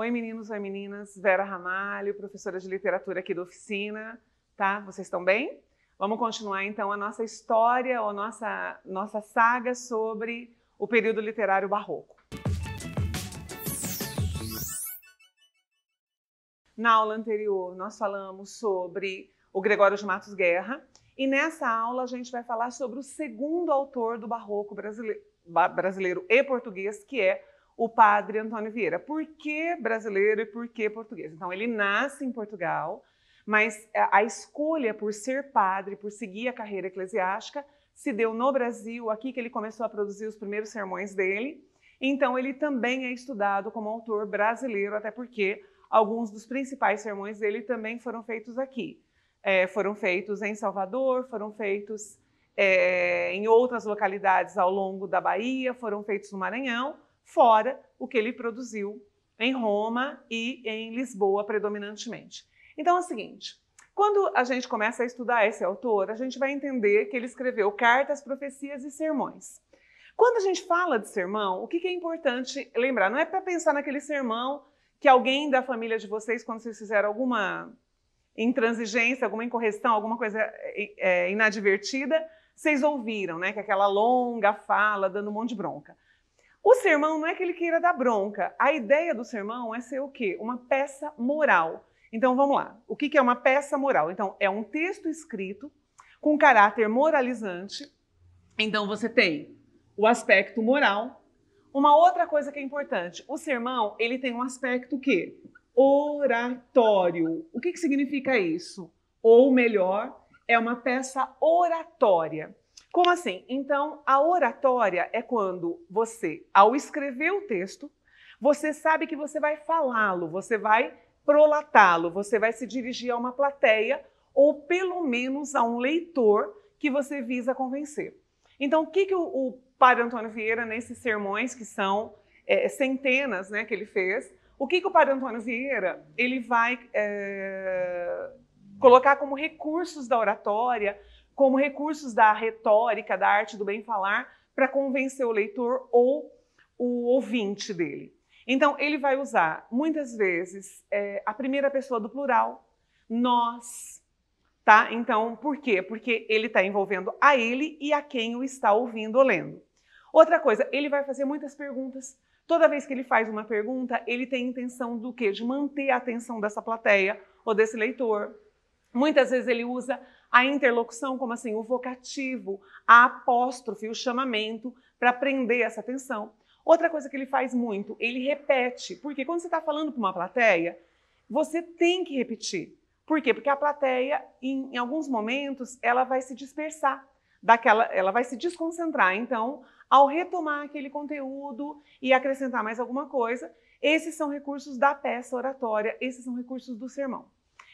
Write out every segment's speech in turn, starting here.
Oi, meninos, oi, meninas. Vera Ramalho, professora de literatura aqui da oficina, tá? Vocês estão bem? Vamos continuar então a nossa história ou nossa, nossa saga sobre o período literário barroco. Na aula anterior, nós falamos sobre o Gregório de Matos Guerra, e nessa aula a gente vai falar sobre o segundo autor do barroco brasileiro, brasileiro e português, que é o padre Antônio Vieira. Por que brasileiro e por que português? Então, ele nasce em Portugal, mas a escolha por ser padre, por seguir a carreira eclesiástica, se deu no Brasil, aqui que ele começou a produzir os primeiros sermões dele. Então, ele também é estudado como autor brasileiro, até porque alguns dos principais sermões dele também foram feitos aqui. É, foram feitos em Salvador, foram feitos é, em outras localidades ao longo da Bahia, foram feitos no Maranhão fora o que ele produziu em Roma e em Lisboa, predominantemente. Então é o seguinte: quando a gente começa a estudar esse autor, a gente vai entender que ele escreveu cartas, profecias e sermões. Quando a gente fala de sermão, o que é importante lembrar? Não é para pensar naquele sermão que alguém da família de vocês, quando vocês fizeram alguma intransigência, alguma incorreção, alguma coisa é, é, inadvertida, vocês ouviram, né? Que é aquela longa fala dando um monte de bronca. O sermão não é que ele queira dar bronca. A ideia do sermão é ser o quê? Uma peça moral. Então vamos lá. O que é uma peça moral? Então é um texto escrito com caráter moralizante. Então você tem o aspecto moral. Uma outra coisa que é importante, o sermão ele tem um aspecto que oratório. O que, que significa isso? Ou melhor, é uma peça oratória. Como assim? Então, a oratória é quando você, ao escrever o texto, você sabe que você vai falá-lo, você vai prolatá-lo, você vai se dirigir a uma plateia ou pelo menos a um leitor que você visa convencer. Então, o que, que o, o padre Antônio Vieira, nesses sermões que são é, centenas né, que ele fez, o que, que o padre Antônio Vieira ele vai é, colocar como recursos da oratória como recursos da retórica, da arte do bem falar, para convencer o leitor ou o ouvinte dele. Então, ele vai usar muitas vezes é, a primeira pessoa do plural, nós, tá? Então, por quê? Porque ele está envolvendo a ele e a quem o está ouvindo ou lendo. Outra coisa, ele vai fazer muitas perguntas. Toda vez que ele faz uma pergunta, ele tem intenção do quê? De manter a atenção dessa plateia ou desse leitor. Muitas vezes ele usa a interlocução, como assim, o vocativo, a apóstrofe, o chamamento, para prender essa atenção. Outra coisa que ele faz muito, ele repete, porque quando você está falando para uma plateia, você tem que repetir. Por quê? Porque a plateia, em, em alguns momentos, ela vai se dispersar daquela, ela vai se desconcentrar. Então, ao retomar aquele conteúdo e acrescentar mais alguma coisa, esses são recursos da peça oratória, esses são recursos do sermão.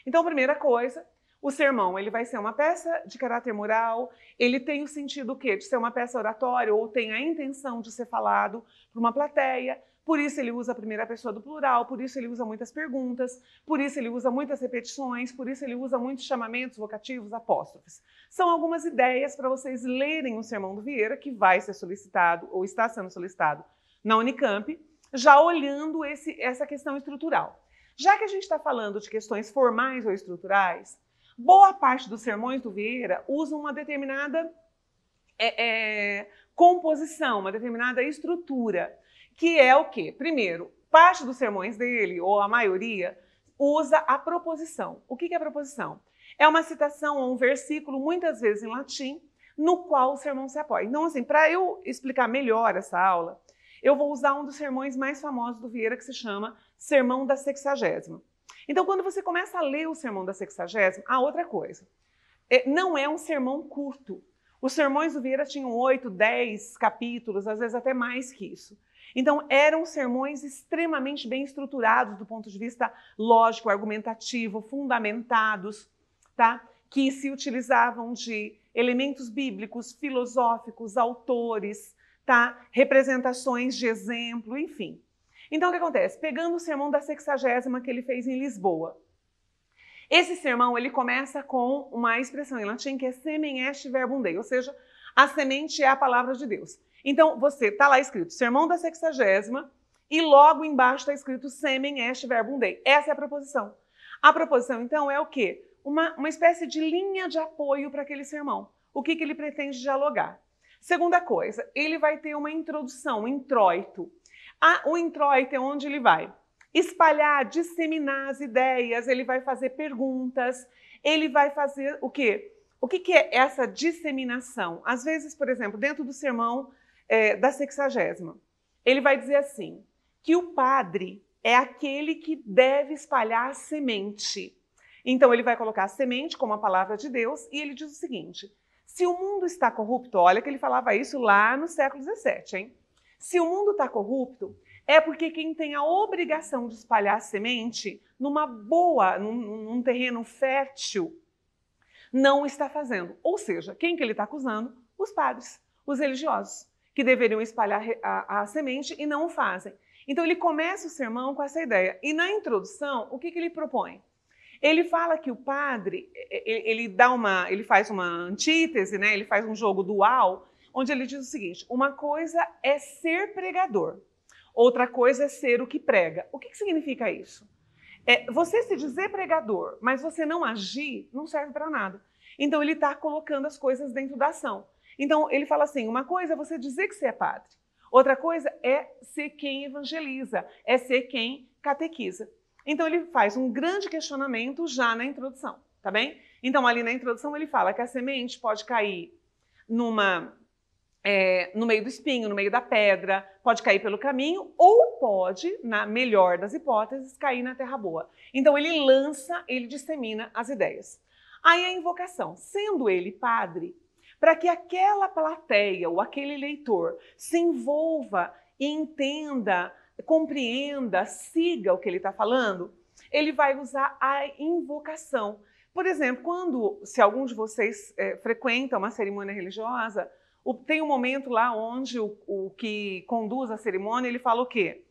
Então, primeira coisa, o sermão, ele vai ser uma peça de caráter moral, ele tem o sentido o quê? De ser uma peça oratória ou tem a intenção de ser falado para uma plateia. Por isso ele usa a primeira pessoa do plural, por isso ele usa muitas perguntas, por isso ele usa muitas repetições, por isso ele usa muitos chamamentos, vocativos, apóstrofes. São algumas ideias para vocês lerem o Sermão do Vieira, que vai ser solicitado ou está sendo solicitado na Unicamp, já olhando esse, essa questão estrutural. Já que a gente está falando de questões formais ou estruturais, Boa parte dos sermões do Vieira usam uma determinada é, é, composição, uma determinada estrutura, que é o quê? Primeiro, parte dos sermões dele, ou a maioria, usa a proposição. O que é a proposição? É uma citação ou um versículo, muitas vezes em latim, no qual o sermão se apoia. Então, assim, para eu explicar melhor essa aula, eu vou usar um dos sermões mais famosos do Vieira, que se chama Sermão da Sexagésima. Então, quando você começa a ler o sermão da sexagésima, há outra coisa, é, não é um sermão curto. Os sermões do Vieira tinham oito, dez capítulos, às vezes até mais que isso. Então, eram sermões extremamente bem estruturados do ponto de vista lógico, argumentativo, fundamentados, tá? que se utilizavam de elementos bíblicos, filosóficos, autores, tá? representações de exemplo, enfim. Então, o que acontece? Pegando o sermão da sexagésima que ele fez em Lisboa. Esse sermão, ele começa com uma expressão em latim que é semen est verbum dei, ou seja, a semente é a palavra de Deus. Então, você está lá escrito sermão da sexagésima e logo embaixo está escrito semen est verbum dei. Essa é a proposição. A proposição, então, é o quê? Uma, uma espécie de linha de apoio para aquele sermão. O que, que ele pretende dialogar? Segunda coisa, ele vai ter uma introdução, um introito. Ah, o introit é onde ele vai espalhar, disseminar as ideias, ele vai fazer perguntas, ele vai fazer o quê? O que, que é essa disseminação? Às vezes, por exemplo, dentro do sermão é, da sexagésima, ele vai dizer assim, que o padre é aquele que deve espalhar a semente. Então, ele vai colocar a semente como a palavra de Deus e ele diz o seguinte, se o mundo está corrupto, olha que ele falava isso lá no século XVII, hein? Se o mundo está corrupto, é porque quem tem a obrigação de espalhar semente numa boa, num, num terreno fértil, não está fazendo. Ou seja, quem que ele está acusando? Os padres, os religiosos, que deveriam espalhar a, a, semente e não o fazem. Então ele começa o sermão com essa ideia. E na introdução, o que, que ele propõe? Ele fala que o padre, ele dá uma, ele faz uma antítese, né? Ele faz um jogo dual onde ele diz o seguinte: uma coisa é ser pregador, outra coisa é ser o que prega. O que, que significa isso? É, você se dizer pregador, mas você não agir, não serve para nada. Então ele está colocando as coisas dentro da ação. Então ele fala assim: uma coisa é você dizer que você é padre, outra coisa é ser quem evangeliza, é ser quem catequiza. Então ele faz um grande questionamento já na introdução, tá bem? Então ali na introdução ele fala que a semente pode cair numa é, no meio do espinho, no meio da pedra, pode cair pelo caminho ou pode, na melhor das hipóteses, cair na terra boa. Então ele lança, ele dissemina as ideias. Aí a invocação, sendo ele padre, para que aquela plateia ou aquele leitor se envolva e entenda, compreenda, siga o que ele está falando, ele vai usar a invocação. Por exemplo, quando, se algum de vocês é, frequenta uma cerimônia religiosa, o, tem um momento lá onde o, o que conduz a cerimônia, ele fala o quê?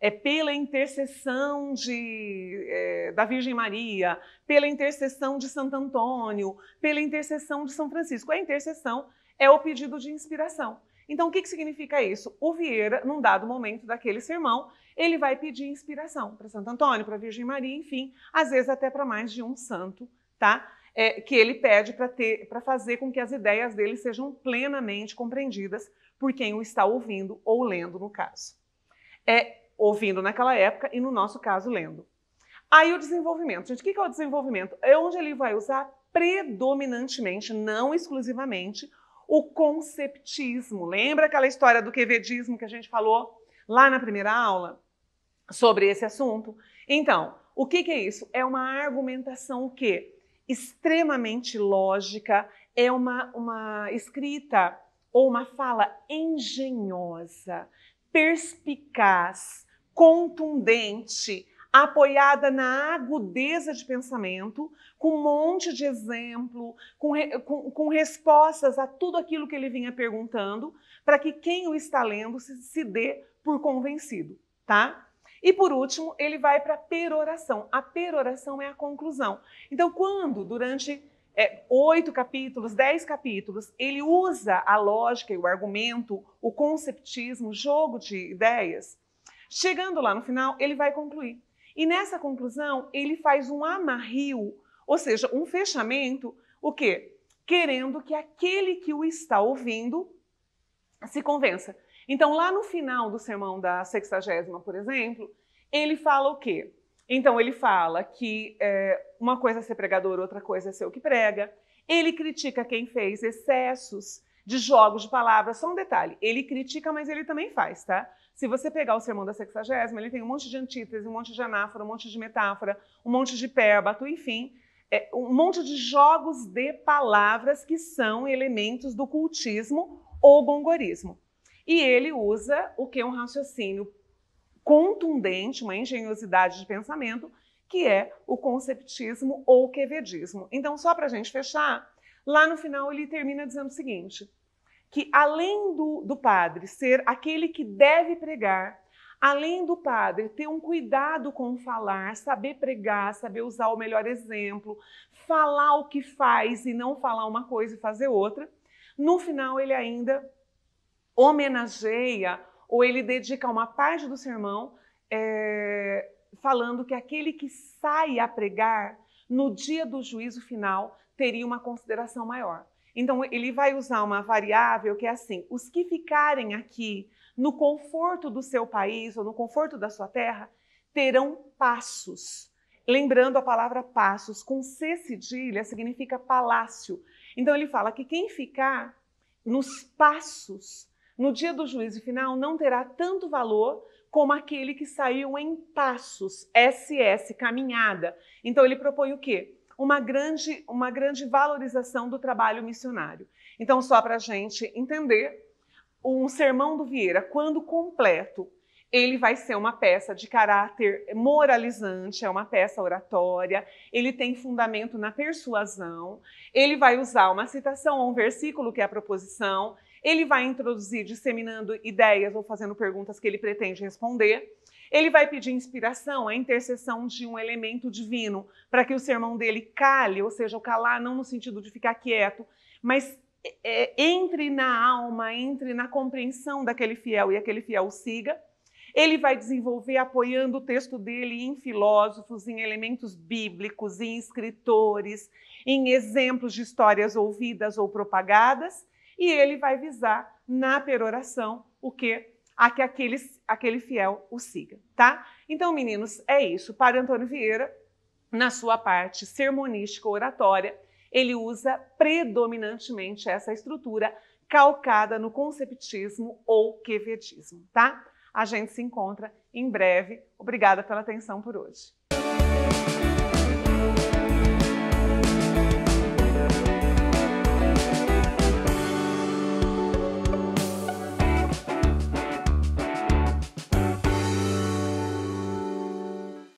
é pela intercessão de, é, da Virgem Maria, pela intercessão de Santo Antônio, pela intercessão de São Francisco. A intercessão é o pedido de inspiração. Então, o que, que significa isso? O Vieira, num dado momento daquele sermão, ele vai pedir inspiração para Santo Antônio, para a Virgem Maria, enfim, às vezes até para mais de um santo, tá? é, que ele pede para fazer com que as ideias dele sejam plenamente compreendidas por quem o está ouvindo ou lendo, no caso. É ouvindo naquela época e, no nosso caso, lendo. Aí o desenvolvimento. Gente, o que é o desenvolvimento? É onde ele vai usar predominantemente, não exclusivamente, o conceptismo. Lembra aquela história do quevedismo que a gente falou lá na primeira aula sobre esse assunto? Então, o que, que é isso? É uma argumentação o que extremamente lógica, é uma, uma escrita ou uma fala engenhosa, perspicaz, contundente, apoiada na agudeza de pensamento, com um monte de exemplo, com, com, com respostas a tudo aquilo que ele vinha perguntando, para que quem o está lendo se, se dê por convencido, tá? E por último, ele vai para a peroração. A peroração é a conclusão. Então, quando durante é, oito capítulos, dez capítulos, ele usa a lógica e o argumento, o conceptismo, o jogo de ideias, chegando lá no final, ele vai concluir. E nessa conclusão, ele faz um amarrio, ou seja, um fechamento, o quê? Querendo que aquele que o está ouvindo se convença então, lá no final do sermão da sexagésima, por exemplo, ele fala o quê? Então, ele fala que é, uma coisa é ser pregador, outra coisa é ser o que prega. Ele critica quem fez excessos de jogos de palavras. Só um detalhe: ele critica, mas ele também faz, tá? Se você pegar o sermão da sexagésima, ele tem um monte de antítese, um monte de anáfora, um monte de metáfora, um monte de pérbato, enfim, é, um monte de jogos de palavras que são elementos do cultismo ou gongorismo. E ele usa o que? é Um raciocínio contundente, uma engenhosidade de pensamento, que é o conceptismo ou quevedismo. Então, só para a gente fechar, lá no final ele termina dizendo o seguinte: que além do, do padre ser aquele que deve pregar, além do padre ter um cuidado com falar, saber pregar, saber usar o melhor exemplo, falar o que faz e não falar uma coisa e fazer outra, no final ele ainda homenageia ou ele dedica uma parte do sermão é, falando que aquele que sai a pregar no dia do juízo final teria uma consideração maior. Então ele vai usar uma variável que é assim: os que ficarem aqui no conforto do seu país ou no conforto da sua terra terão passos. Lembrando a palavra passos, com C cedilha significa palácio. Então ele fala que quem ficar nos passos no dia do juízo final não terá tanto valor como aquele que saiu em passos, SS, caminhada. Então ele propõe o quê? Uma grande, uma grande valorização do trabalho missionário. Então, só para a gente entender, um sermão do Vieira, quando completo, ele vai ser uma peça de caráter moralizante, é uma peça oratória, ele tem fundamento na persuasão, ele vai usar uma citação ou um versículo que é a proposição, ele vai introduzir disseminando ideias ou fazendo perguntas que ele pretende responder. Ele vai pedir inspiração, a intercessão de um elemento divino, para que o sermão dele cale, ou seja, o calar não no sentido de ficar quieto, mas é, é entre na alma, entre na compreensão daquele fiel e aquele fiel o siga. Ele vai desenvolver apoiando o texto dele em filósofos, em elementos bíblicos, em escritores, em exemplos de histórias ouvidas ou propagadas e ele vai visar na peroração o que a que aquele, aquele fiel o siga, tá? Então, meninos, é isso. Padre Antônio Vieira, na sua parte sermonística oratória, ele usa predominantemente essa estrutura calcada no conceptismo ou quevedismo, tá? A gente se encontra em breve. Obrigada pela atenção por hoje.